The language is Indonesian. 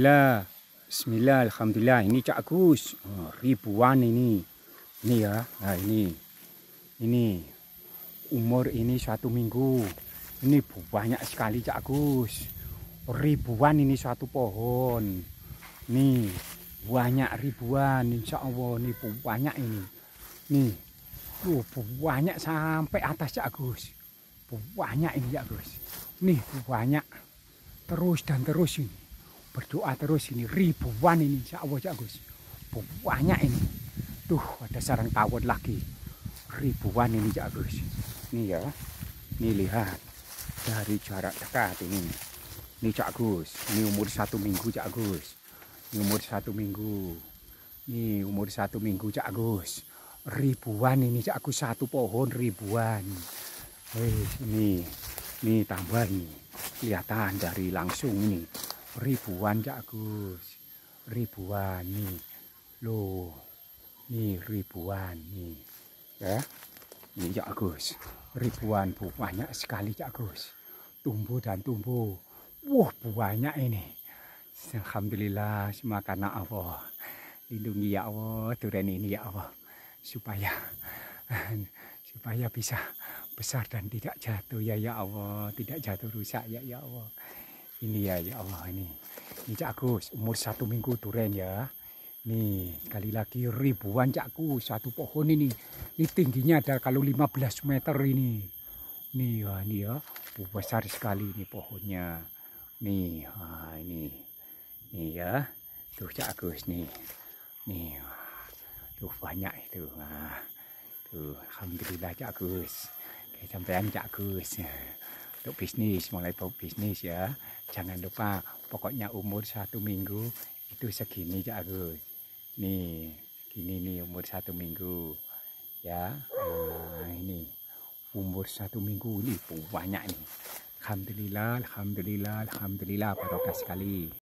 Bismillah, Alhamdulillah. Ini Cak Gus, oh, ribuan ini, ini ya. Nah ini, ini umur ini satu minggu. Ini banyak sekali Cak Gus, ribuan ini satu pohon. Nih banyak ribuan, Insya Allah ini banyak ini. Nih, oh, tuh banyak sampai atas Cak Gus, banyak ini Cak Gus. Nih banyak terus dan terus ini berdoa terus ini ribuan ini insya Allah Cak Gus banyak ini tuh ada sarang tawon lagi ribuan ini Cak Gus ini ya ini lihat dari jarak dekat ini ini Cak Gus ini umur satu minggu Cak Gus ini umur satu minggu ini umur satu minggu Cak Gus ribuan ini Cak Gus satu pohon ribuan Wih, ini ini tambah nih kelihatan dari langsung nih ribuan Cak Gus ribuan nih loh nih ribuan nih ya nih Cak Gus ribuan bu banyak sekali Cak Gus tumbuh dan tumbuh wah banyak ini Alhamdulillah semua karena Allah lindungi ya Allah durian ini ya Allah supaya supaya bisa besar dan tidak jatuh ya ya Allah tidak jatuh rusak ya ya Allah ini ya ya Allah ini ini cakus umur satu minggu turun ya nih sekali lagi ribuan cakus satu pohon ini ini tingginya ada kalau 15 meter ini nih ya ini ya besar sekali ini pohonnya nih ah, ini nih ya tuh cakus nih nih ya. tuh banyak itu nah, tuh alhamdulillah cakus kesampaian cakus untuk bisnis mulai bau bisnis ya jangan lupa pokoknya umur satu minggu itu segini Cak Agus nih gini nih umur satu minggu ya nah, ini umur satu minggu ini banyak nih Alhamdulillah Alhamdulillah Alhamdulillah barokah sekali